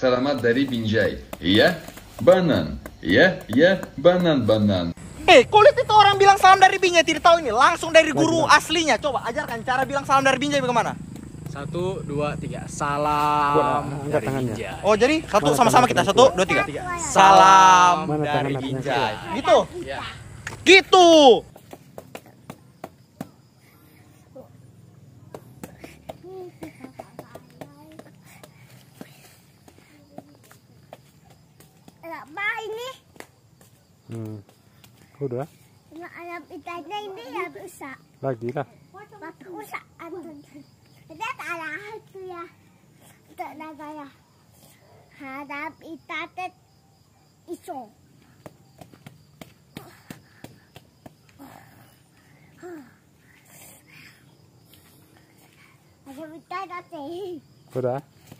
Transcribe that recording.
Selamat dari Binjai. Iya, banan. Iya, iya, banan, banan. Eh, kulit itu orang bilang salam dari Binjai tidak tahu ini. Langsung dari guru aslinya. Coba ajarkan cara bilang salam dari Binjai bagaimana. Satu, dua, tiga. Salam dari ya. Binjai. Oh, jadi satu sama-sama kita. Satu, dua, tiga. tiga. Salam Mana dari Binjai. Gitu? Ya. Gitu! Ba ini. Hmm. Udah. Nak alam ikan ini ya rusak. Lagi lah. Bapak rusak antun. Kita tak ada hati ya. Tak ada gaya. Hadap ikan iso. Ada ikan ada. Udah.